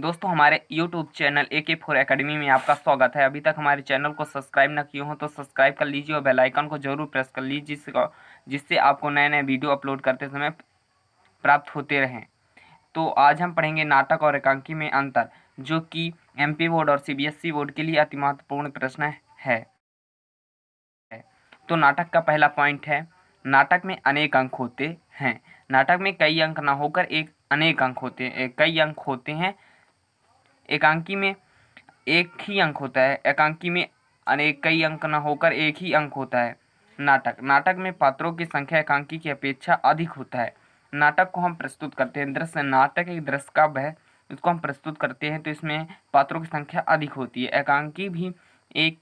दोस्तों हमारे YouTube channel ए के फोर अकेडमी में आपका स्वागत है अभी तक हमारे चैनल को सब्सक्राइब ना किए हो तो सब्सक्राइब कर लीजिए और बेल आइकन को जरूर प्रेस कर लीजिए जिसको जिससे आपको नए नए वीडियो अपलोड करते समय प्राप्त होते रहें तो आज हम पढ़ेंगे नाटक और एकांकी में अंतर जो कि पी बोर्ड और सी बोर्ड e के लिए अति महत्वपूर्ण प्रश्न है तो नाटक का पहला पॉइंट है नाटक में अनेक अंक होते हैं नाटक में कई अंक ना होकर एक अनेक अंक होते हैं कई अंक होते हैं एकांकी में एक ही अंक होता है एकांकी में अनेक कई अंक न होकर एक ही अंक होता है नाटक नाटक में पात्रों की संख्या एकांकी की अपेक्षा अधिक होता है नाटक को हम प्रस्तुत करते हैं दृश्य नाटक एक दृश्य काव्य है उसको हम प्रस्तुत करते हैं तो इसमें पात्रों की संख्या अधिक होती है एकांकी भी एक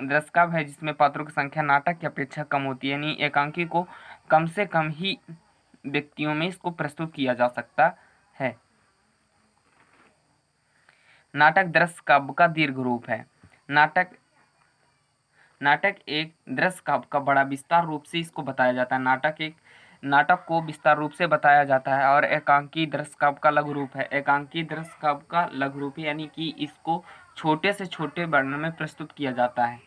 दृश्य काव्य है जिसमें पात्रों की संख्या नाटक की अपेक्षा कम होती है यानी एकांकी को कम से कम ही व्यक्तियों में इसको प्रस्तुत किया जा सकता नाटक दृश्य काव्य का दीर्घ रूप है नाटक नाटक एक दृश्य काव्य का बड़ा विस्तार रूप से इसको बताया जाता है नाटक एक नाटक को विस्तार रूप से बताया जाता है और एकांकी दृश्य काव्य का लघु रूप है एकांकी दृश्य काव्य का लघु रूप यानी कि इसको छोटे से छोटे वर्णन में प्रस्तुत किया जाता है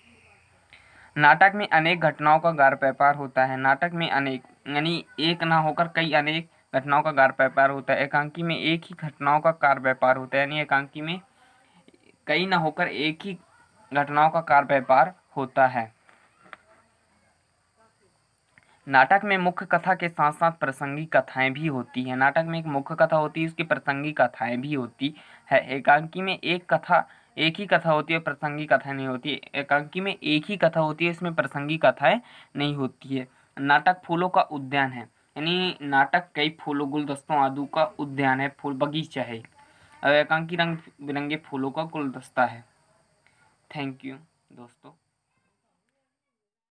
नाटक में अनेक घटनाओं का गार व्यापार होता है नाटक में अनेक यानी एक ना होकर कई अनेक घटनाओं का गार व्यापार होता है एकांकी में एक ही घटनाओं का कार व्यापार होता है यानी एकांकी में कई ना होकर एक ही घटनाओं का कार व्यापार होता है नाटक में मुख्य कथा के साथ साथ प्रसंगिक कथाएं भी होती है नाटक में एक मुख्य कथा होती है उसकी प्रसंगिक कथाएं भी होती है एकांकी में एक कथा एक ही कथा होती है प्रसंगिक कथा नहीं होती एकांकी में एक ही कथा होती है इसमें प्रसंगी कथाएं नहीं होती है नाटक फूलों का उद्यान है यानी नाटक कई फूलों गुलदस्तों आदि का उद्यान है फूल बगीचा है अवेका रंग बिरंगे फूलों का गुलदस्ता है थैंक यू दोस्तों